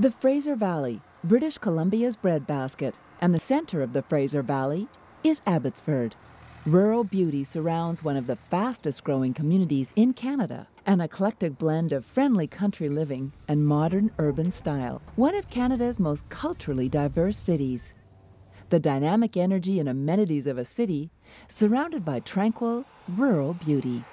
The Fraser Valley, British Columbia's breadbasket, and the center of the Fraser Valley is Abbotsford. Rural beauty surrounds one of the fastest growing communities in Canada, an eclectic blend of friendly country living and modern urban style, one of Canada's most culturally diverse cities. The dynamic energy and amenities of a city surrounded by tranquil, rural beauty.